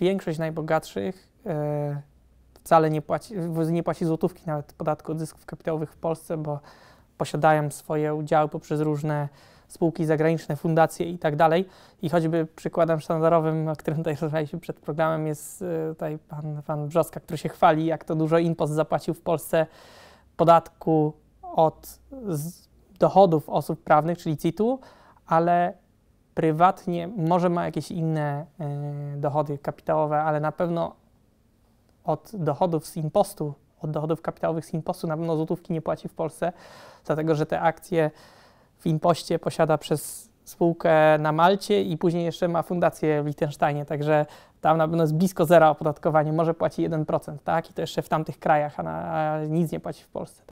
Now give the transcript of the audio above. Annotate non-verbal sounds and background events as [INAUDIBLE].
większość najbogatszych e, wcale nie płaci, nie płaci złotówki nawet podatku od zysków kapitałowych w Polsce, bo posiadają swoje udziały poprzez różne spółki zagraniczne, fundacje i tak dalej. I choćby przykładem sztandarowym, o którym tutaj [LAUGHS] rozmawialiśmy przed programem, jest e, tutaj pan, pan Brzoska, który się chwali, jak to dużo impost zapłacił w Polsce podatku od dochodów osób prawnych, czyli CIT-u, ale prywatnie, może ma jakieś inne e, dochody kapitałowe, ale na pewno od dochodów z impostu, od dochodów kapitałowych z impostu na pewno złotówki nie płaci w Polsce, dlatego że te akcje w impoście posiada przez spółkę na Malcie i później jeszcze ma fundację w Liechtensteinie, także tam na pewno jest blisko zera opodatkowanie, może płaci 1%, tak? I to jeszcze w tamtych krajach, a, na, a nic nie płaci w Polsce.